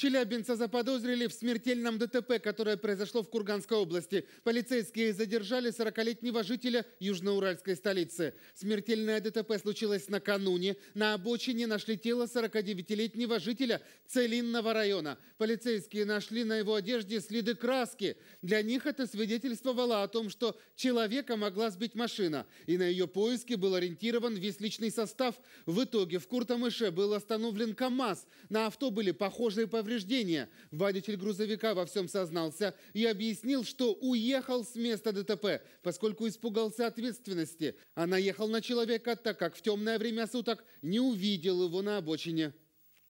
Челябинца заподозрили в смертельном ДТП, которое произошло в Курганской области. Полицейские задержали 40-летнего жителя южноуральской столицы. Смертельное ДТП случилось накануне. На обочине нашли тело 49-летнего жителя Целинного района. Полицейские нашли на его одежде следы краски. Для них это свидетельствовало о том, что человека могла сбить машина. И на ее поиски был ориентирован весь личный состав. В итоге в Куртамыше был остановлен КАМАЗ. На авто были похожие повреждения повреждения. Водитель грузовика во всем сознался и объяснил, что уехал с места ДТП, поскольку испугался ответственности, а наехал на человека, так как в темное время суток не увидел его на обочине.